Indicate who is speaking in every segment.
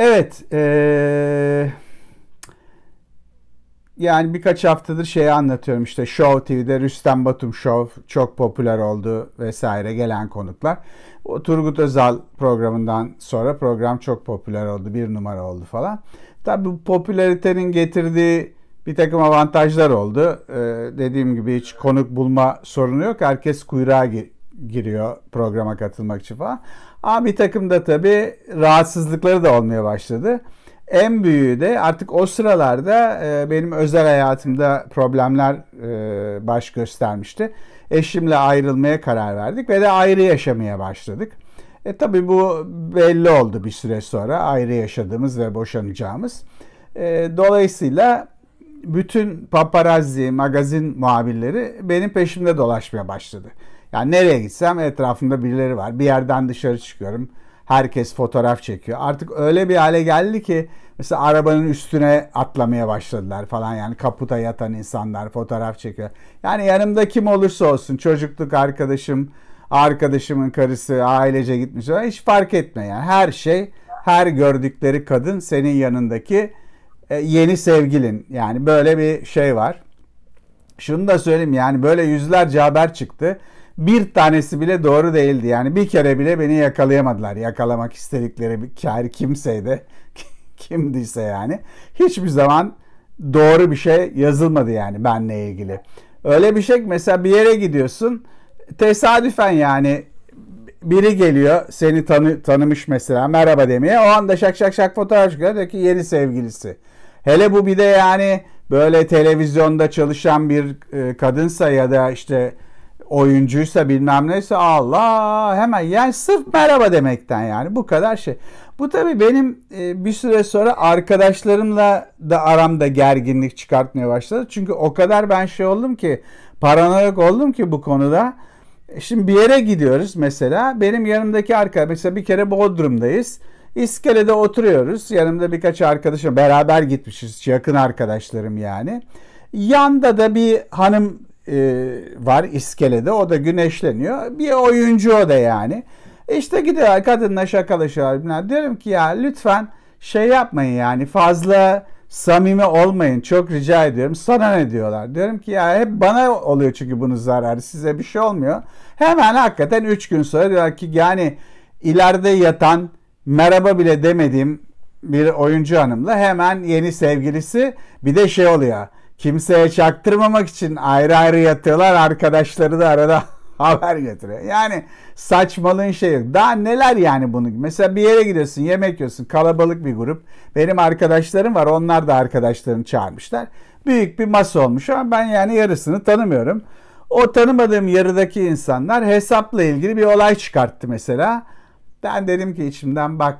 Speaker 1: Evet. Ee, yani birkaç haftadır şeyi anlatıyorum işte Show TV'de Rüstem Batum Show çok popüler oldu vesaire gelen konuklar. O Turgut Özal programından sonra program çok popüler oldu bir numara oldu falan. Tabi bu popülaritenin getirdiği bir takım avantajlar oldu. Ee, dediğim gibi hiç konuk bulma sorunu yok. Herkes kuyruğa gir giriyor programa katılmak için falan. Ama bir takımda tabii rahatsızlıkları da olmaya başladı. En büyüğü de artık o sıralarda e, benim özel hayatımda problemler e, baş göstermişti. Eşimle ayrılmaya karar verdik ve de ayrı yaşamaya başladık. E tabii bu belli oldu bir süre sonra ayrı yaşadığımız ve boşanacağımız. E, dolayısıyla bütün paparazzi, magazin muhabirleri benim peşimde dolaşmaya başladı. Yani nereye gitsem etrafımda birileri var. Bir yerden dışarı çıkıyorum. Herkes fotoğraf çekiyor. Artık öyle bir hale geldi ki mesela arabanın üstüne atlamaya başladılar falan yani kaputa yatan insanlar fotoğraf çekiyor. Yani yanımda kim olursa olsun çocukluk arkadaşım, arkadaşımın karısı, ailece gitmiş hiç fark etme yani her şey her gördükleri kadın senin yanındaki e, yeni sevgilin. Yani böyle bir şey var. Şunu da söyleyeyim yani böyle yüzlerce haber çıktı bir tanesi bile doğru değildi. Yani bir kere bile beni yakalayamadılar. Yakalamak istedikleri bir kar kimseydi. kimdiyse yani. Hiçbir zaman doğru bir şey yazılmadı yani benle ilgili. Öyle bir şey mesela bir yere gidiyorsun. Tesadüfen yani biri geliyor seni tanı, tanımış mesela merhaba demeye. O anda şak şak şak fotoğraf çıkıyor. Diyor ki yeni sevgilisi. Hele bu bir de yani böyle televizyonda çalışan bir e, kadınsa ya da işte oyuncuysa bilmem neyse Allah hemen yani sırf merhaba demekten yani bu kadar şey. Bu tabii benim e, bir süre sonra arkadaşlarımla da aramda gerginlik çıkartmaya başladı. Çünkü o kadar ben şey oldum ki paranoyak oldum ki bu konuda. Şimdi bir yere gidiyoruz mesela. Benim yanımdaki arkadaş mesela bir kere Bodrum'dayız. İskelede oturuyoruz. Yanımda birkaç arkadaşım beraber gitmişiz. Yakın arkadaşlarım yani. Yanda da bir hanım e, var iskelede. O da güneşleniyor. Bir oyuncu o da yani. İşte gidiyor kadınla şakalaşıyorlar. Diyorum ki ya lütfen şey yapmayın yani fazla samimi olmayın çok rica ediyorum. Sana ne diyorlar? Diyorum ki ya hep bana oluyor çünkü bunun zararı size bir şey olmuyor. Hemen hakikaten 3 gün sonra diyorlar ki yani ileride yatan merhaba bile demediğim bir oyuncu hanımla hemen yeni sevgilisi bir de şey oluyor kimseye çaktırmamak için ayrı ayrı yatıyorlar. Arkadaşları da arada haber getiriyor. Yani saçmalığın şey yok. Daha neler yani bunu? Mesela bir yere gidiyorsun, yemek yiyorsun. Kalabalık bir grup. Benim arkadaşlarım var. Onlar da arkadaşlarını çağırmışlar. Büyük bir masa olmuş ama ben yani yarısını tanımıyorum. O tanımadığım yarıdaki insanlar hesapla ilgili bir olay çıkarttı mesela. Ben dedim ki içimden bak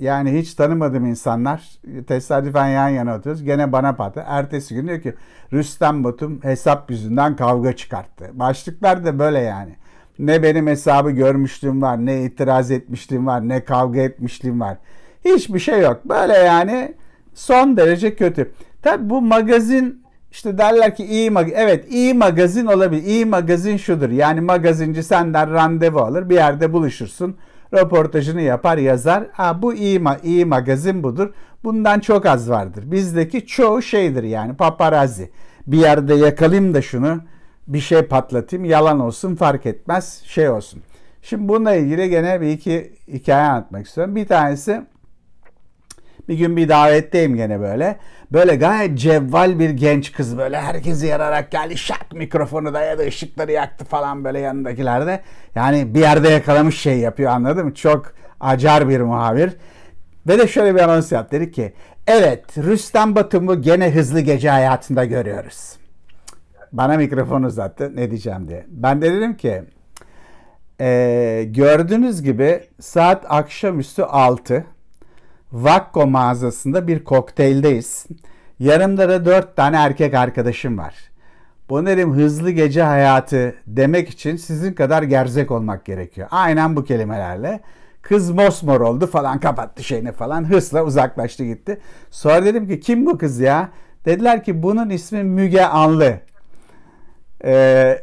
Speaker 1: yani hiç tanımadığım insanlar tesadüfen yan yana oturuyoruz. Gene bana patladı. Ertesi gün diyor ki Rüstem Batum hesap yüzünden kavga çıkarttı. Başlıklar da böyle yani. Ne benim hesabı görmüşlüğüm var, ne itiraz etmişliğim var, ne kavga etmişliğim var. Hiçbir şey yok. Böyle yani son derece kötü. Tabi bu magazin işte derler ki iyi magazin. Evet iyi magazin olabilir. İyi magazin şudur. Yani magazinci senden randevu alır bir yerde buluşursun röportajını yapar yazar. Ha, bu iyi, iyi magazin budur. Bundan çok az vardır. Bizdeki çoğu şeydir yani paparazzi. Bir yerde yakalayayım da şunu bir şey patlatayım yalan olsun fark etmez şey olsun. Şimdi bununla ilgili gene bir iki hikaye anlatmak istiyorum. Bir tanesi bir gün bir davetteyim gene böyle. Böyle gayet cevval bir genç kız böyle herkesi yararak geldi. Şak mikrofonu dayadı, ışıkları yaktı falan böyle yanındakiler Yani bir yerde yakalamış şey yapıyor anladın mı? Çok acar bir muhabir. Ve de şöyle bir anons yaptı. Dedi ki evet Rüstem Batum'u gene hızlı gece hayatında görüyoruz. Bana mikrofon uzattı ne diyeceğim diye. Ben de dedim ki e, gördüğünüz gibi saat akşamüstü 6. Vakko mağazasında bir kokteyldeyiz. Yanımda da dört tane erkek arkadaşım var. Boner'im hızlı gece hayatı demek için sizin kadar gerzek olmak gerekiyor. Aynen bu kelimelerle. Kız mosmor oldu falan kapattı şeyini falan hızla uzaklaştı gitti. Sonra dedim ki kim bu kız ya? Dediler ki bunun ismi Müge Anlı. Ee,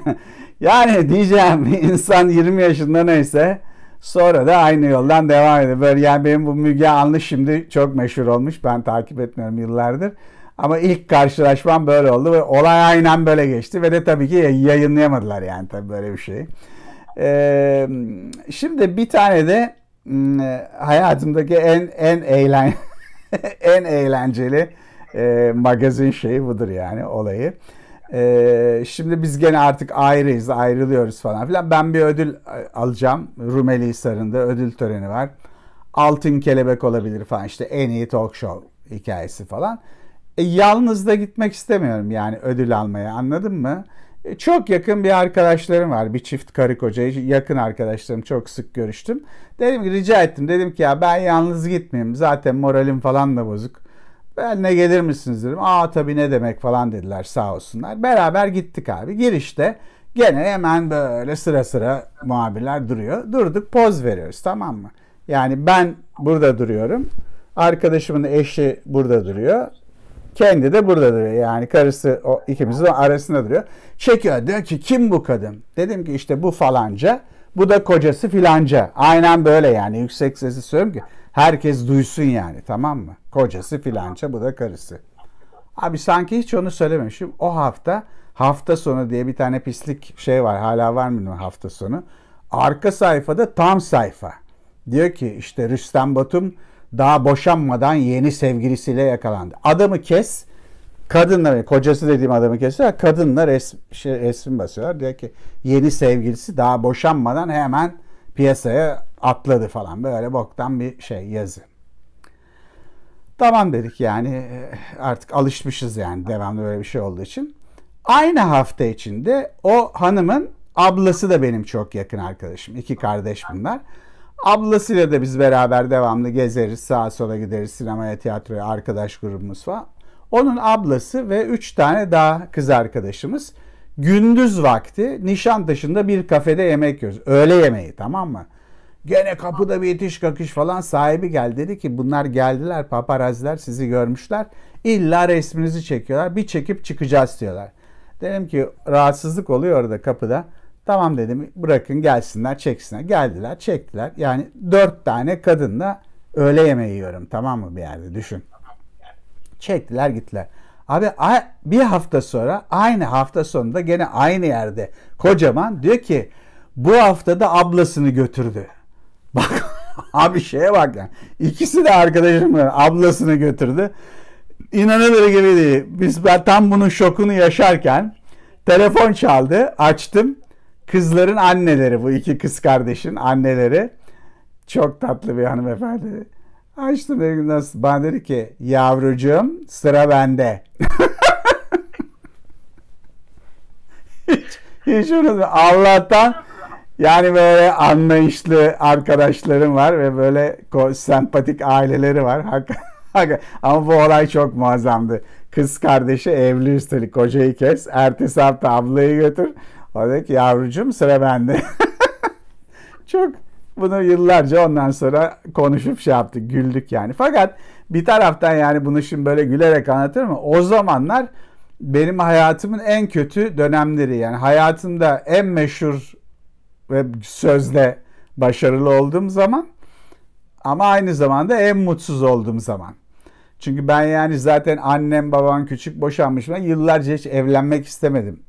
Speaker 1: yani diyeceğim insan 20 yaşında neyse Sonra da aynı yoldan devam ediyor. Böyle yani benim bu Müge Anlı şimdi çok meşhur olmuş. Ben takip etmiyorum yıllardır. Ama ilk karşılaşmam böyle oldu ve olay aynen böyle geçti ve de tabii ki yayınlayamadılar yani tabii böyle bir şey. Ee, şimdi bir tane de hmm, hayatımdaki en en eğlen en eğlenceli e, magazin şeyi budur yani olayı. Ee, şimdi biz gene artık ayrıyız, ayrılıyoruz falan filan. Ben bir ödül e, alacağım. Rumeli Hisarı'nda ödül töreni var. Altın Kelebek olabilir falan işte en iyi talk show hikayesi falan. E, yalnız da gitmek istemiyorum yani ödül almaya anladın mı? E, çok yakın bir arkadaşlarım var. Bir çift karı koca yakın arkadaşlarım çok sık görüştüm. Dedim ki rica ettim. Dedim ki ya ben yalnız gitmeyeyim. Zaten moralim falan da bozuk. Ben ne gelir misiniz dedim. Aa tabii ne demek falan dediler sağ olsunlar. Beraber gittik abi. Girişte gene hemen böyle sıra sıra muhabirler duruyor. Durduk poz veriyoruz tamam mı? Yani ben burada duruyorum. Arkadaşımın eşi burada duruyor. Kendi de burada duruyor. Yani karısı o ikimizin arasında duruyor. Çekiyor diyor ki kim bu kadın? Dedim ki işte bu falanca. Bu da kocası filanca. Aynen böyle yani yüksek sesi söylüyorum ki Herkes duysun yani tamam mı? Kocası filanca bu da karısı. Abi sanki hiç onu söylememişim. O hafta hafta sonu diye bir tane pislik şey var. Hala var mı hafta sonu? Arka sayfada tam sayfa. Diyor ki işte Rüstem Batum daha boşanmadan yeni sevgilisiyle yakalandı. Adamı kes. Kadınla, kocası dediğim adamı kesiyor. Kadınla resmi, şey, resmi basıyorlar. Diyor ki yeni sevgilisi daha boşanmadan hemen piyasaya atladı falan böyle boktan bir şey yazı. Tamam dedik yani e, artık alışmışız yani devamlı böyle bir şey olduğu için. Aynı hafta içinde o hanımın ablası da benim çok yakın arkadaşım. İki kardeş bunlar. Ablasıyla da biz beraber devamlı gezeriz, sağa sola gideriz, sinemaya, tiyatroya, arkadaş grubumuz falan. Onun ablası ve üç tane daha kız arkadaşımız gündüz vakti Nişantaşı'nda bir kafede yemek yiyoruz. Öğle yemeği tamam mı? Gene kapıda bir itiş kakış falan sahibi geldi dedi ki bunlar geldiler paparaziler sizi görmüşler. İlla resminizi çekiyorlar bir çekip çıkacağız diyorlar. Dedim ki rahatsızlık oluyor orada kapıda. Tamam dedim bırakın gelsinler çeksinler. Geldiler çektiler. Yani dört tane kadınla öğle yemeği yiyorum tamam mı bir yerde düşün. Çektiler gittiler. Abi bir hafta sonra aynı hafta sonunda gene aynı yerde kocaman diyor ki bu haftada ablasını götürdü. Bak abi şeye bak ya İkisi de arkadaşımın ablasını götürdü. İnanılır gibi değil. Biz ben tam bunun şokunu yaşarken telefon çaldı. Açtım. Kızların anneleri bu iki kız kardeşin anneleri. Çok tatlı bir hanımefendi. Açtım bir nasıl? Bana dedi ki yavrucuğum sıra bende. hiç, hiç unutma. Allah'tan yani böyle anlayışlı arkadaşlarım var ve böyle sempatik aileleri var. Ama bu olay çok muazzamdı. Kız kardeşi evli üstelik kocayı kes. Ertesi hafta ablayı götür. O dedi ki yavrucum sıra bende. çok bunu yıllarca ondan sonra konuşup şey yaptık. Güldük yani. Fakat bir taraftan yani bunu şimdi böyle gülerek anlatırım ama o zamanlar benim hayatımın en kötü dönemleri yani hayatımda en meşhur ve sözde başarılı olduğum zaman ama aynı zamanda en mutsuz olduğum zaman. Çünkü ben yani zaten annem babam küçük boşanmış. Ben yıllarca hiç evlenmek istemedim.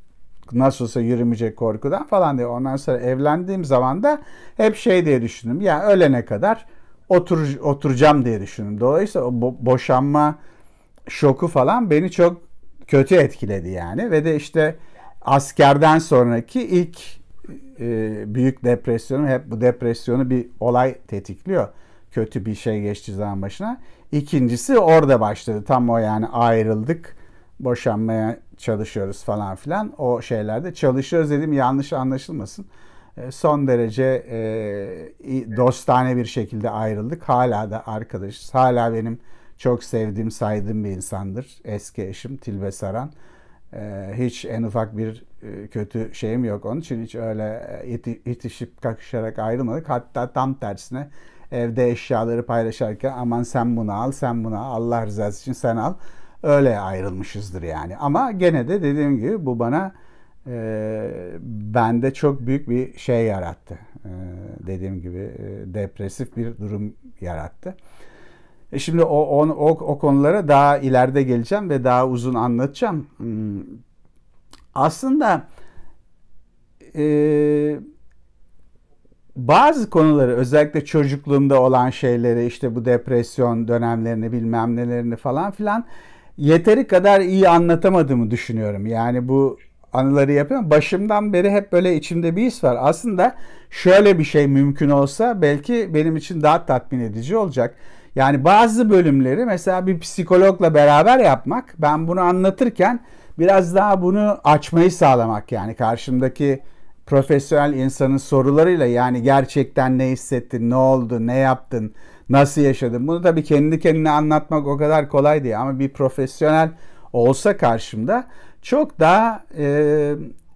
Speaker 1: Nasıl olsa yürümeyecek korkudan falan diye. Ondan sonra evlendiğim zaman da hep şey diye düşündüm. Ya yani ölene kadar otur, oturacağım diye düşündüm. Dolayısıyla o boşanma şoku falan beni çok kötü etkiledi yani. Ve de işte askerden sonraki ilk e, büyük depresyonu hep bu depresyonu bir olay tetikliyor. Kötü bir şey geçti zaman başına. İkincisi orada başladı. Tam o yani ayrıldık. Boşanmaya çalışıyoruz falan filan. O şeylerde çalışıyoruz dedim yanlış anlaşılmasın. E, son derece e, dostane bir şekilde ayrıldık. Hala da arkadaşız. Hala benim çok sevdiğim, saydığım bir insandır. Eski eşim Tilbe Saran. E, hiç en ufak bir e, kötü şeyim yok. Onun için hiç öyle e, iti, itişip kakışarak ayrılmadık. Hatta tam tersine evde eşyaları paylaşarken aman sen bunu al, sen bunu al, Allah rızası için sen al. Öyle ayrılmışızdır yani. Ama gene de dediğim gibi bu bana e, bende çok büyük bir şey yarattı. E, dediğim gibi e, depresif bir durum yarattı. E şimdi o, o, o, o konulara daha ileride geleceğim ve daha uzun anlatacağım. Hmm, aslında e, bazı konuları özellikle çocukluğumda olan şeyleri işte bu depresyon dönemlerini bilmem nelerini falan filan yeteri kadar iyi anlatamadığımı düşünüyorum. Yani bu anıları yapıyorum. Başımdan beri hep böyle içimde bir his var. Aslında şöyle bir şey mümkün olsa belki benim için daha tatmin edici olacak. Yani bazı bölümleri mesela bir psikologla beraber yapmak ben bunu anlatırken biraz daha bunu açmayı sağlamak yani karşımdaki profesyonel insanın sorularıyla yani gerçekten ne hissettin, ne oldu, ne yaptın, nasıl yaşadın? Bunu tabii kendi kendine anlatmak o kadar kolay değil ama bir profesyonel olsa karşımda çok daha e,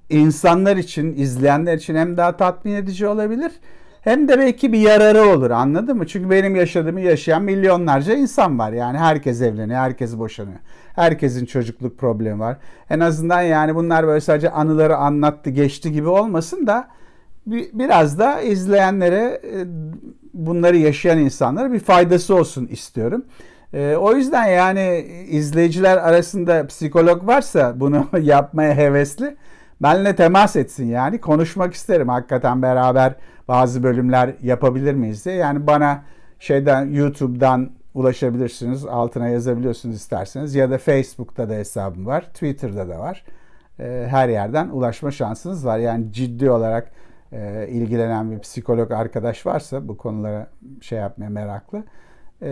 Speaker 1: insanlar için, izleyenler için hem daha tatmin edici olabilir hem de belki bir yararı olur anladın mı? Çünkü benim yaşadığımı yaşayan milyonlarca insan var. Yani herkes evleniyor, herkes boşanıyor. Herkesin çocukluk problemi var. En azından yani bunlar böyle sadece anıları anlattı geçti gibi olmasın da biraz da izleyenlere e, bunları yaşayan insanlara bir faydası olsun istiyorum. E, o yüzden yani izleyiciler arasında psikolog varsa bunu yapmaya hevesli benle temas etsin yani konuşmak isterim hakikaten beraber bazı bölümler yapabilir miyiz diye. Yani bana şeyden YouTube'dan ulaşabilirsiniz. Altına yazabiliyorsunuz isterseniz. Ya da Facebook'ta da hesabım var. Twitter'da da var. Ee, her yerden ulaşma şansınız var. Yani ciddi olarak e, ilgilenen bir psikolog arkadaş varsa bu konulara şey yapmaya meraklı. E,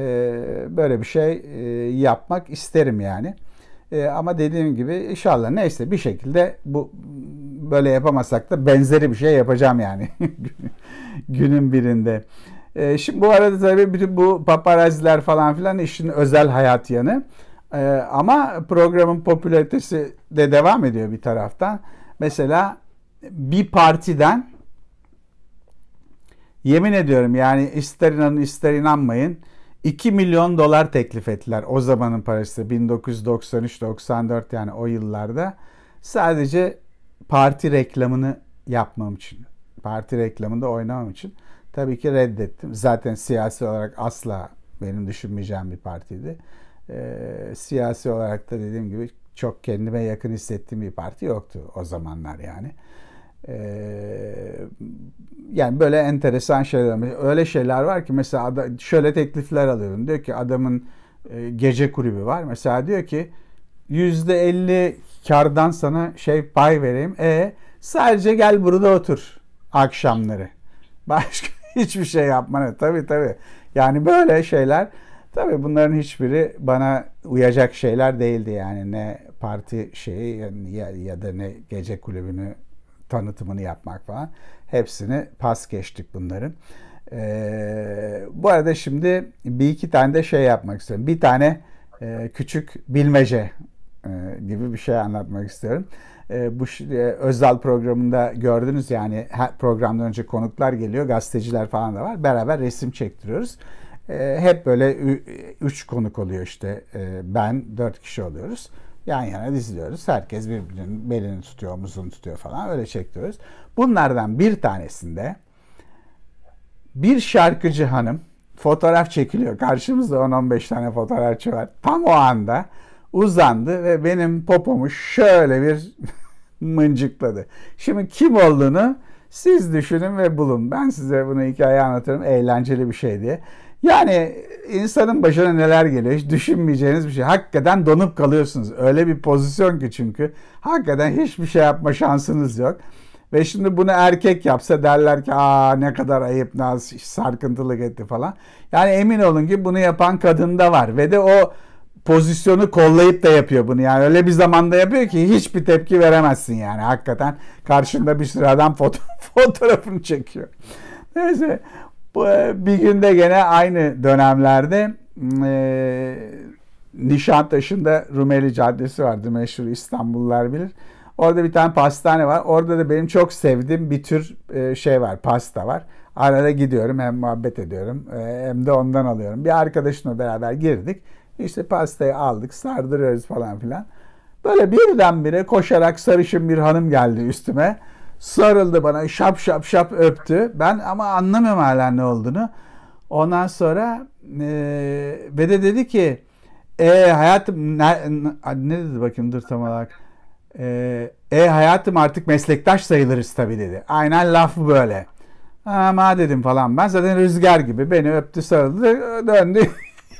Speaker 1: böyle bir şey e, yapmak isterim yani. E, ama dediğim gibi inşallah neyse bir şekilde bu böyle yapamazsak da benzeri bir şey yapacağım yani günün birinde. E, şimdi bu arada tabii bütün bu paparaziler falan filan işin özel hayat yanı. E, ama programın popülaritesi de devam ediyor bir taraftan. Mesela bir partiden yemin ediyorum yani ister inanın ister inanmayın 2 milyon dolar teklif ettiler o zamanın parası 1993-94 yani o yıllarda. Sadece parti reklamını yapmam için. Parti reklamında oynamam için. Tabii ki reddettim. Zaten siyasi olarak asla benim düşünmeyeceğim bir partiydi. Ee, siyasi olarak da dediğim gibi çok kendime yakın hissettiğim bir parti yoktu o zamanlar yani. Ee, yani böyle enteresan şeyler öyle şeyler var ki mesela şöyle teklifler alıyorum diyor ki adamın e, gece kulübü var mesela diyor ki yüzde elli kardan sana şey pay vereyim e sadece gel burada otur akşamları başka hiçbir şey yapmana tabi tabi yani böyle şeyler tabi bunların hiçbiri bana uyacak şeyler değildi yani ne parti şeyi ya, ya da ne gece kulübünü tanıtımını yapmak falan. Hepsini pas geçtik bunların. Ee, bu arada şimdi bir iki tane de şey yapmak istiyorum. Bir tane e, küçük bilmece e, gibi bir şey anlatmak istiyorum. E, bu e, Özdal programında gördünüz yani her programdan önce konuklar geliyor, gazeteciler falan da var. Beraber resim çektiriyoruz. E, hep böyle üç konuk oluyor işte. E, ben dört kişi oluyoruz yan yana diziliyoruz. Herkes birbirinin belini tutuyor, omuzunu tutuyor falan öyle çekiyoruz. Bunlardan bir tanesinde bir şarkıcı hanım fotoğraf çekiliyor. Karşımızda 10-15 tane fotoğrafçı var. Tam o anda uzandı ve benim popomu şöyle bir mıncıkladı. Şimdi kim olduğunu siz düşünün ve bulun. Ben size bunu hikaye anlatırım eğlenceli bir şeydi. diye. Yani insanın başına neler geliyor hiç düşünmeyeceğiniz bir şey. Hakikaten donup kalıyorsunuz. Öyle bir pozisyon ki çünkü. Hakikaten hiçbir şey yapma şansınız yok. Ve şimdi bunu erkek yapsa derler ki aa ne kadar ayıp naz sarkıntılık etti falan. Yani emin olun ki bunu yapan kadında var. Ve de o pozisyonu kollayıp da yapıyor bunu. Yani öyle bir zamanda yapıyor ki hiçbir tepki veremezsin yani. Hakikaten karşında bir sürü adam foto fotoğrafını çekiyor. Neyse e, bir günde gene aynı dönemlerde mm, e, Nişantaşı'nda Rumeli Caddesi vardı meşhur İstanbullular bilir. Orada bir tane pastane var. Orada da benim çok sevdiğim bir tür e, şey var, pasta var. Arada gidiyorum hem muhabbet ediyorum e, hem de ondan alıyorum. Bir arkadaşımla beraber girdik. İşte pastayı aldık, sardırıyoruz falan filan. Böyle birdenbire koşarak sarışın bir hanım geldi üstüme sarıldı bana şap şap şap öptü. Ben ama anlamıyorum hala ne olduğunu. Ondan sonra e, ve de dedi ki e hayatım ne, ne dedi bakayım dur tam olarak. E, e hayatım artık meslektaş sayılırız tabi dedi. Aynen laf böyle. Ama dedim falan ben zaten rüzgar gibi beni öptü sarıldı döndü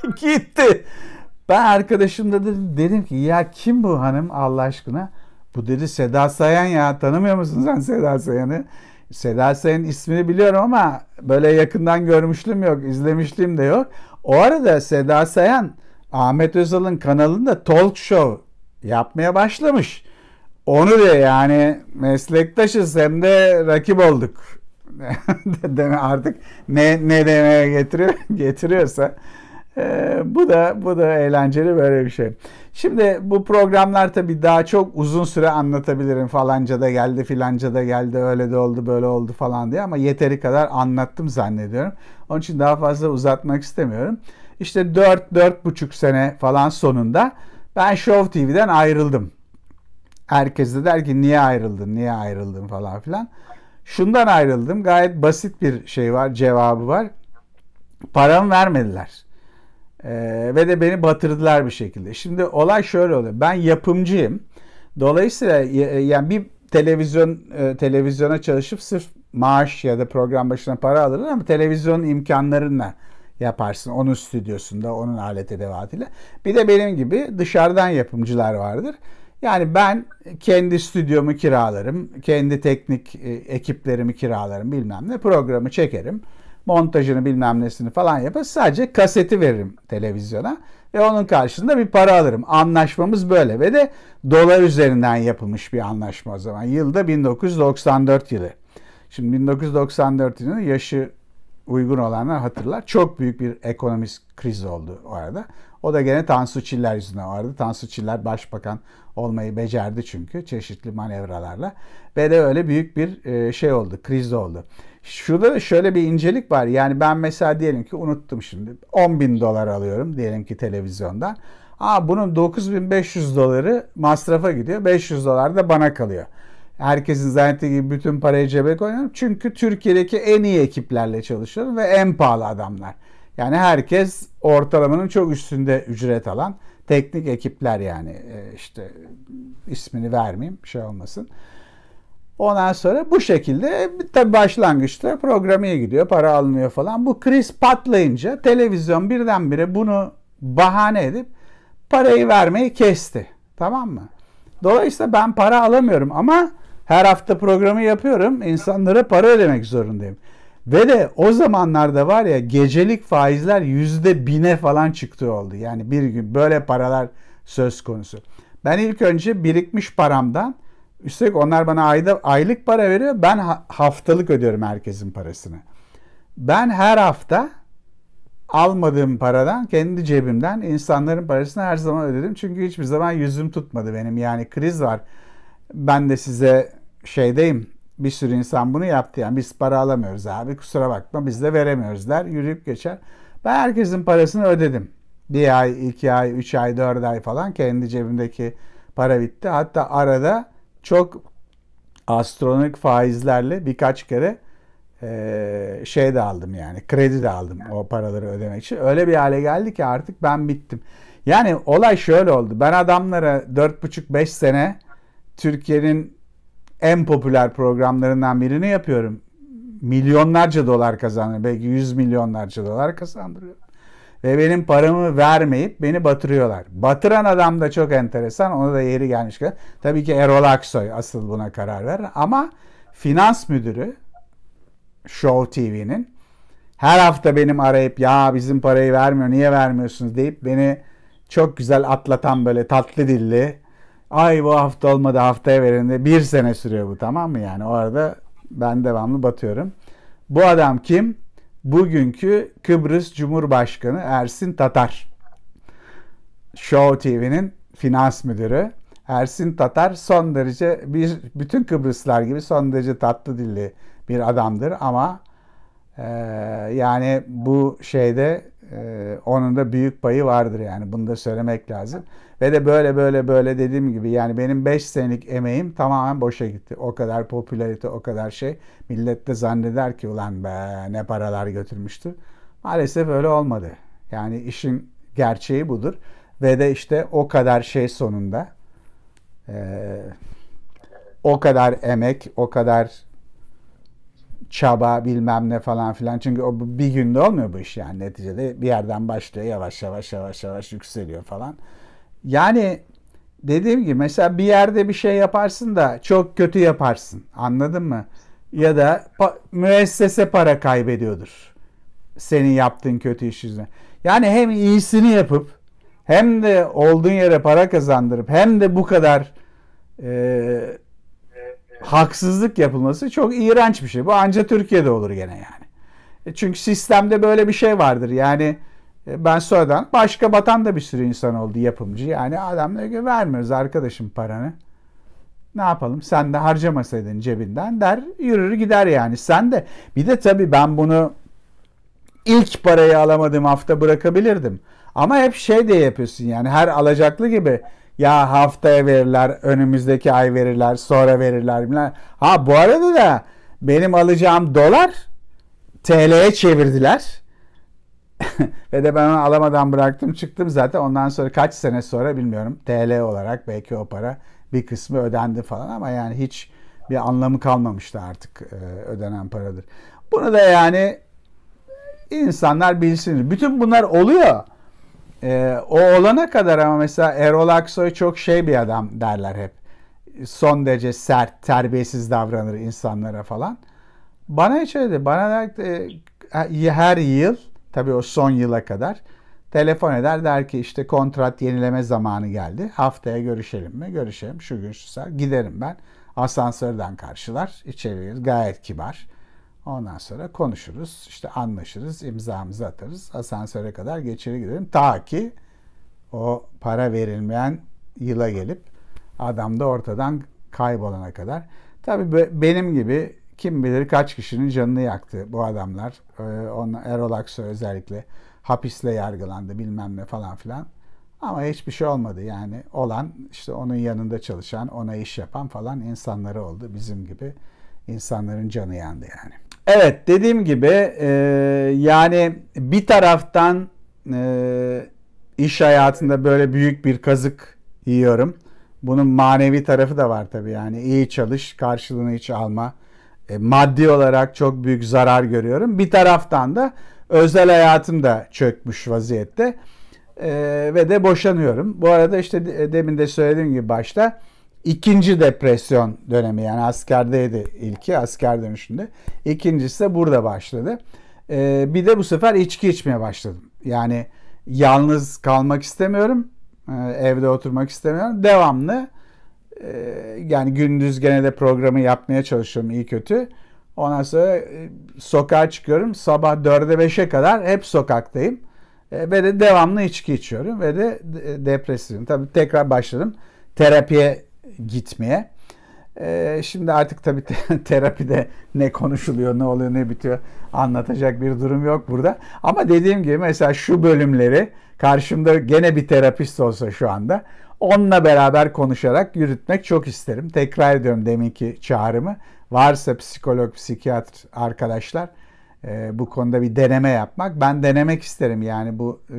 Speaker 1: gitti. Ben arkadaşım da dedim, dedim ki ya kim bu hanım Allah aşkına? Bu dedi Seda Sayan ya tanımıyor musun sen Seda Sayan'ı? Seda Sayan'ın ismini biliyorum ama böyle yakından görmüşlüğüm yok, izlemişliğim de yok. O arada Seda Sayan Ahmet Özal'ın kanalında talk show yapmaya başlamış. Onu da yani meslektaşız hem de rakip olduk. artık ne ne demeye getiriyor getiriyorsa. Ee, bu da bu da eğlenceli böyle bir şey. Şimdi bu programlar tabi daha çok uzun süre anlatabilirim. Falanca da geldi, filanca da geldi, öyle de oldu, böyle oldu falan diye ama yeteri kadar anlattım zannediyorum. Onun için daha fazla uzatmak istemiyorum. İşte 4-4,5 sene falan sonunda ben Show TV'den ayrıldım. Herkes de der ki niye ayrıldın, niye ayrıldın falan filan. Şundan ayrıldım. Gayet basit bir şey var, cevabı var. Param vermediler. Ee, ve de beni batırdılar bir şekilde. Şimdi olay şöyle oluyor. Ben yapımcıyım. Dolayısıyla e, e, yani bir televizyon e, televizyona çalışıp sırf maaş ya da program başına para alırlar ama televizyon imkanlarına yaparsın. Onun stüdyosunda, onun alet edevatıyla. Bir de benim gibi dışarıdan yapımcılar vardır. Yani ben kendi stüdyomu kiralarım, kendi teknik ekiplerimi kiralarım bilmem ne programı çekerim montajını bilmem nesini falan yapar. Sadece kaseti veririm televizyona ve onun karşılığında bir para alırım. Anlaşmamız böyle ve de dolar üzerinden yapılmış bir anlaşma o zaman. Yılda 1994 yılı. Şimdi 1994 yılının yaşı uygun olanlar hatırlar. Çok büyük bir ekonomik kriz oldu o arada. O da gene Tansu Çiller yüzünden vardı. Tansu Çiller başbakan olmayı becerdi çünkü çeşitli manevralarla. Ve de öyle büyük bir e, şey oldu, kriz oldu. Şurada da şöyle bir incelik var. Yani ben mesela diyelim ki unuttum şimdi. 10 bin dolar alıyorum diyelim ki televizyondan. Aa bunun 9500 doları masrafa gidiyor. 500 dolar da bana kalıyor. Herkesin zannettiği gibi bütün parayı cebe koyuyorum. Çünkü Türkiye'deki en iyi ekiplerle çalışıyorum ve en pahalı adamlar. Yani herkes ortalamanın çok üstünde ücret alan teknik ekipler yani. Ee, işte ismini vermeyeyim şey olmasın. Ondan sonra bu şekilde e, tabii başlangıçta programıya gidiyor, para alınıyor falan. Bu kriz patlayınca televizyon birdenbire bunu bahane edip parayı vermeyi kesti. Tamam mı? Dolayısıyla ben para alamıyorum ama her hafta programı yapıyorum. İnsanlara para ödemek zorundayım. Ve de o zamanlarda var ya gecelik faizler yüzde bine falan çıktı oldu. Yani bir gün böyle paralar söz konusu. Ben ilk önce birikmiş paramdan Üstelik onlar bana ayda, aylık para veriyor. Ben haftalık ödüyorum herkesin parasını. Ben her hafta almadığım paradan kendi cebimden insanların parasını her zaman ödedim. Çünkü hiçbir zaman yüzüm tutmadı benim. Yani kriz var. Ben de size şeydeyim. Bir sürü insan bunu yaptı yani biz para alamıyoruz abi kusura bakma biz de veremiyoruz der yürüyüp geçer. Ben herkesin parasını ödedim. Bir ay, iki ay, üç ay, dört ay falan kendi cebimdeki para bitti. Hatta arada çok astronomik faizlerle birkaç kere e, şey de aldım yani kredi de aldım o paraları ödemek için. Öyle bir hale geldi ki artık ben bittim. Yani olay şöyle oldu. Ben adamlara 4,5-5 sene Türkiye'nin en popüler programlarından birini yapıyorum. Milyonlarca dolar kazanıyor. Belki yüz milyonlarca dolar kazandırıyor ve benim paramı vermeyip beni batırıyorlar. Batıran adam da çok enteresan. Ona da yeri gelmişken. Tabii ki Erol Aksoy asıl buna karar verir. Ama finans müdürü Show TV'nin her hafta benim arayıp ya bizim parayı vermiyor niye vermiyorsunuz deyip beni çok güzel atlatan böyle tatlı dilli ay bu hafta olmadı haftaya verin de bir sene sürüyor bu tamam mı yani o arada ben devamlı batıyorum. Bu adam kim? bugünkü Kıbrıs Cumhurbaşkanı Ersin Tatar. Show TV'nin finans müdürü Ersin Tatar son derece bir bütün Kıbrıslar gibi son derece tatlı dilli bir adamdır ama e, yani bu şeyde e, onun da büyük payı vardır yani bunu da söylemek lazım. Ve de böyle böyle böyle dediğim gibi yani benim 5 senelik emeğim tamamen boşa gitti. O kadar popülarite, o kadar şey. Millet de zanneder ki ulan be ne paralar götürmüştü. Maalesef öyle olmadı. Yani işin gerçeği budur. Ve de işte o kadar şey sonunda ee, o kadar emek, o kadar çaba bilmem ne falan filan. Çünkü o bir günde olmuyor bu iş yani neticede. Bir yerden başlıyor yavaş yavaş yavaş yavaş yükseliyor falan. Yani dediğim gibi mesela bir yerde bir şey yaparsın da çok kötü yaparsın. Anladın mı? Ya da pa- müessese para kaybediyordur. Senin yaptığın kötü iş yüzünden. Yani hem iyisini yapıp hem de olduğun yere para kazandırıp hem de bu kadar e, haksızlık yapılması çok iğrenç bir şey. Bu anca Türkiye'de olur gene yani. E, çünkü sistemde böyle bir şey vardır. Yani e, ben sonradan başka batan da bir sürü insan oldu yapımcı. Yani adam diyor ki vermiyoruz arkadaşım paranı. Ne yapalım sen de harcamasaydın cebinden der yürür gider yani. Sen de bir de tabii ben bunu ilk parayı alamadığım hafta bırakabilirdim. Ama hep şey diye yapıyorsun yani her alacaklı gibi ya haftaya verirler, önümüzdeki ay verirler, sonra verirler. Bilmem. Ha bu arada da benim alacağım dolar TL'ye çevirdiler. Ve de ben onu alamadan bıraktım çıktım zaten. Ondan sonra kaç sene sonra bilmiyorum. TL olarak belki o para bir kısmı ödendi falan ama yani hiç bir anlamı kalmamıştı artık e, ödenen paradır. Bunu da yani insanlar bilsin. Bütün bunlar oluyor. E, o olana kadar ama mesela Erol Aksoy çok şey bir adam derler hep. Son derece sert, terbiyesiz davranır insanlara falan. Bana hiç öyle değil. Bana e, her yıl Tabii o son yıla kadar. Telefon eder der ki işte kontrat yenileme zamanı geldi. Haftaya görüşelim mi? Görüşelim. Şu gün şu saat. Giderim ben. Asansörden karşılar. İçeriye gayet kibar. Ondan sonra konuşuruz. işte anlaşırız. imzamızı atarız. Asansöre kadar geçeri giderim. Ta ki o para verilmeyen yıla gelip adam da ortadan kaybolana kadar. Tabii benim gibi kim bilir kaç kişinin canını yaktı bu adamlar. Ee, Erol Aksoy özellikle hapisle yargılandı bilmem ne falan filan. Ama hiçbir şey olmadı yani. Olan işte onun yanında çalışan, ona iş yapan falan insanları oldu. Bizim gibi insanların canı yandı yani. Evet dediğim gibi e, yani bir taraftan e, iş hayatında böyle büyük bir kazık yiyorum. Bunun manevi tarafı da var tabii yani. iyi çalış, karşılığını hiç alma e, maddi olarak çok büyük zarar görüyorum. Bir taraftan da özel hayatım da çökmüş vaziyette e, ve de boşanıyorum. Bu arada işte demin de söylediğim gibi başta ikinci depresyon dönemi yani askerdeydi ilki asker dönüşünde. İkincisi de burada başladı. E, bir de bu sefer içki içmeye başladım. Yani yalnız kalmak istemiyorum. E, evde oturmak istemiyorum. Devamlı ee, yani gündüz gene de programı yapmaya çalışıyorum iyi kötü. Ondan sonra e, sokağa çıkıyorum. Sabah 4'e 5'e kadar hep sokaktayım. Ee, ve de devamlı içki içiyorum ve de e, depresyon. Tabii tekrar başladım terapiye gitmeye. Ee, şimdi artık tabii terapide ne konuşuluyor, ne oluyor, ne bitiyor anlatacak bir durum yok burada. Ama dediğim gibi mesela şu bölümleri karşımda gene bir terapist olsa şu anda onunla beraber konuşarak yürütmek çok isterim. Tekrar ediyorum deminki çağrımı. Varsa psikolog, psikiyatr arkadaşlar e, bu konuda bir deneme yapmak. Ben denemek isterim yani bu e,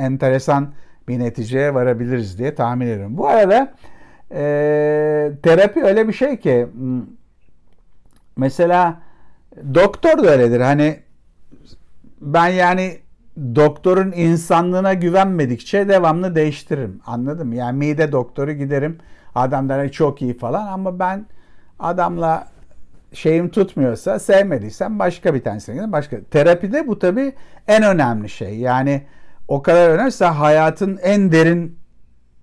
Speaker 1: enteresan bir neticeye varabiliriz diye tahmin ediyorum. Bu arada e, terapi öyle bir şey ki hmm, mesela doktor da öyledir. Hani ben yani doktorun insanlığına güvenmedikçe devamlı değiştiririm. Anladım. Yani mide doktoru giderim. adamlar çok iyi falan ama ben adamla şeyim tutmuyorsa sevmediysem başka bir tanesine giderim. Başka. Terapide bu tabii en önemli şey. Yani o kadar önemliyse hayatın en derin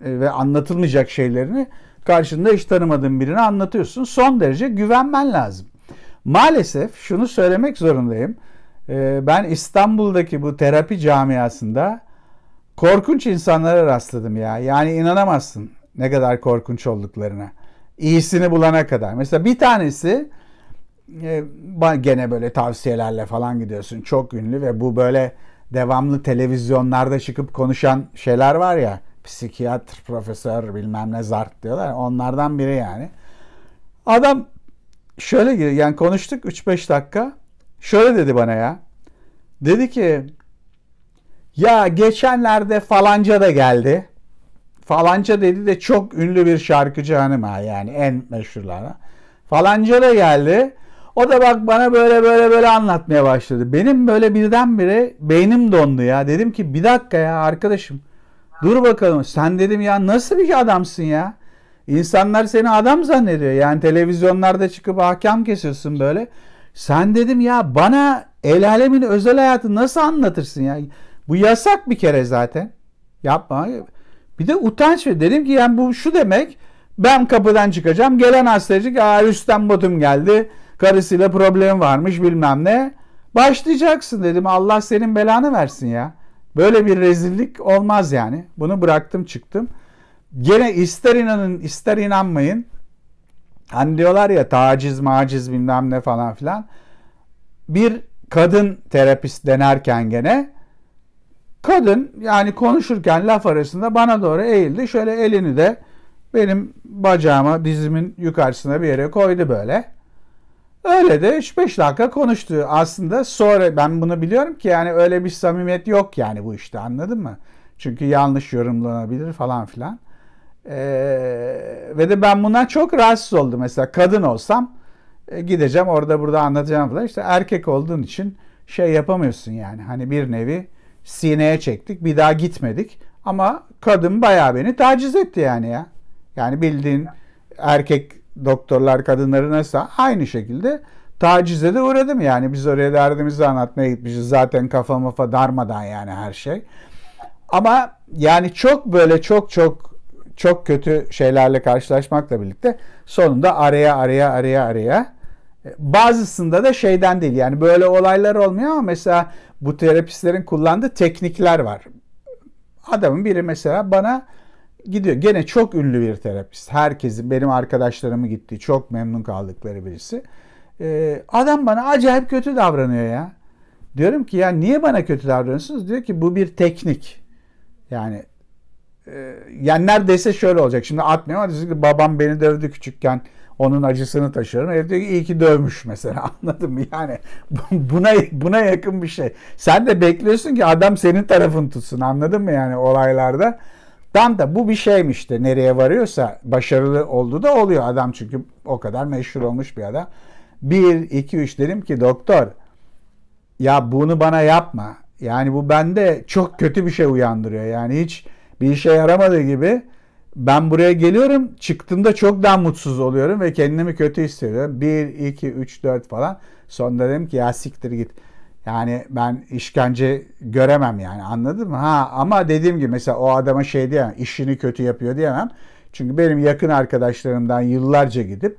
Speaker 1: e, ve anlatılmayacak şeylerini karşında hiç tanımadığın birine anlatıyorsun. Son derece güvenmen lazım. Maalesef şunu söylemek zorundayım. E, ben İstanbul'daki bu terapi camiasında korkunç insanlara rastladım ya. Yani inanamazsın ne kadar korkunç olduklarına. İyisini bulana kadar. Mesela bir tanesi e, gene böyle tavsiyelerle falan gidiyorsun. Çok ünlü ve bu böyle devamlı televizyonlarda çıkıp konuşan şeyler var ya psikiyatr profesör bilmem ne zart diyorlar. Onlardan biri yani. Adam şöyle giriyor. Yani konuştuk 3-5 dakika. Şöyle dedi bana ya. Dedi ki ya geçenlerde falanca da geldi. Falanca dedi de çok ünlü bir şarkıcı hanım ha yani en meşhurlara. Falanca da geldi. O da bak bana böyle böyle böyle anlatmaya başladı. Benim böyle birdenbire beynim dondu ya. Dedim ki bir dakika ya arkadaşım. Dur bakalım. Sen dedim ya nasıl bir adamsın ya? İnsanlar seni adam zannediyor. Yani televizyonlarda çıkıp hakem kesiyorsun böyle. Sen dedim ya bana el alemin özel hayatı nasıl anlatırsın ya? Bu yasak bir kere zaten. Yapma. Bir de utanç ve dedim ki yani bu şu demek ben kapıdan çıkacağım. Gelen hastacık aa üstten botum geldi. Karısıyla problem varmış bilmem ne. Başlayacaksın dedim. Allah senin belanı versin ya. Böyle bir rezillik olmaz yani. Bunu bıraktım çıktım. Gene ister inanın ister inanmayın. Hani diyorlar ya taciz maciz bilmem ne falan filan. Bir kadın terapist denerken gene kadın yani konuşurken laf arasında bana doğru eğildi. Şöyle elini de benim bacağıma dizimin yukarısına bir yere koydu böyle. Öyle de 3-5 dakika konuştu. Aslında sonra ben bunu biliyorum ki yani öyle bir samimiyet yok yani bu işte anladın mı? Çünkü yanlış yorumlanabilir falan filan. Ee, ve de ben bundan çok rahatsız oldum. Mesela kadın olsam e, gideceğim orada burada anlatacağım falan. İşte erkek olduğun için şey yapamıyorsun yani. Hani bir nevi sineye çektik bir daha gitmedik. Ama kadın bayağı beni taciz etti yani ya. Yani bildiğin erkek doktorlar kadınları nasıl aynı şekilde tacize de uğradım. Yani biz oraya derdimizi anlatmaya gitmişiz. Zaten kafa mafa darmadan yani her şey. Ama yani çok böyle çok çok çok kötü şeylerle karşılaşmakla birlikte sonunda araya araya araya araya e, bazısında da şeyden değil yani böyle olaylar olmuyor ama mesela bu terapistlerin kullandığı teknikler var. Adamın biri mesela bana gidiyor. Gene çok ünlü bir terapist. Herkesin, benim arkadaşlarımı gitti çok memnun kaldıkları birisi. Ee, adam bana acayip kötü davranıyor ya. Diyorum ki ya niye bana kötü davranıyorsunuz? Diyor ki bu bir teknik. Yani e, yani neredeyse şöyle olacak. Şimdi atmıyor ama diyor ki babam beni dövdü küçükken. Onun acısını taşıyorum. Herif diyor ki iyi ki dövmüş mesela. Anladım yani buna buna yakın bir şey. Sen de bekliyorsun ki adam senin tarafın tutsun. Anladın mı yani olaylarda? Dan da bu bir şeymiş de Nereye varıyorsa başarılı oldu da oluyor adam çünkü o kadar meşhur olmuş bir adam. Bir, iki, üç dedim ki doktor ya bunu bana yapma. Yani bu bende çok kötü bir şey uyandırıyor. Yani hiç bir işe yaramadığı gibi ben buraya geliyorum çıktığımda çok daha mutsuz oluyorum ve kendimi kötü hissediyorum. Bir, iki, üç, dört falan. Sonra dedim ki ya siktir git. Yani ben işkence göremem yani anladın mı? Ha ama dediğim gibi mesela o adama şey diyemem, işini kötü yapıyor diyemem. Çünkü benim yakın arkadaşlarımdan yıllarca gidip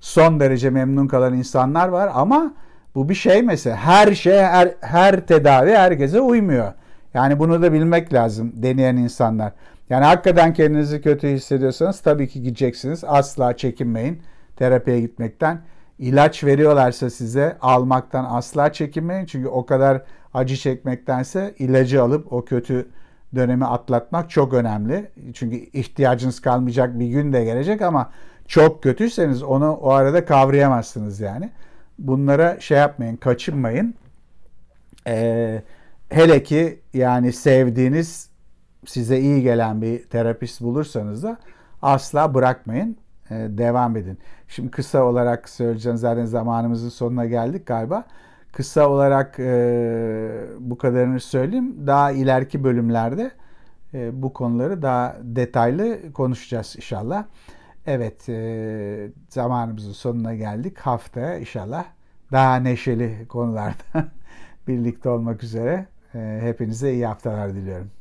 Speaker 1: son derece memnun kalan insanlar var ama bu bir şey mesela her şey her, her tedavi herkese uymuyor. Yani bunu da bilmek lazım deneyen insanlar. Yani hakikaten kendinizi kötü hissediyorsanız tabii ki gideceksiniz. Asla çekinmeyin terapiye gitmekten ilaç veriyorlarsa size almaktan asla çekinmeyin. Çünkü o kadar acı çekmektense ilacı alıp o kötü dönemi atlatmak çok önemli. Çünkü ihtiyacınız kalmayacak bir gün de gelecek ama çok kötüyseniz onu o arada kavrayamazsınız yani. Bunlara şey yapmayın, kaçınmayın. Ee, hele ki yani sevdiğiniz, size iyi gelen bir terapist bulursanız da asla bırakmayın. E, devam edin. Şimdi kısa olarak söyleyeceğim zaten zamanımızın sonuna geldik galiba. Kısa olarak e, bu kadarını söyleyeyim. Daha ileriki bölümlerde e, bu konuları daha detaylı konuşacağız inşallah. Evet zamanımızın sonuna geldik. Haftaya inşallah daha neşeli konularda birlikte olmak üzere. Hepinize iyi haftalar diliyorum.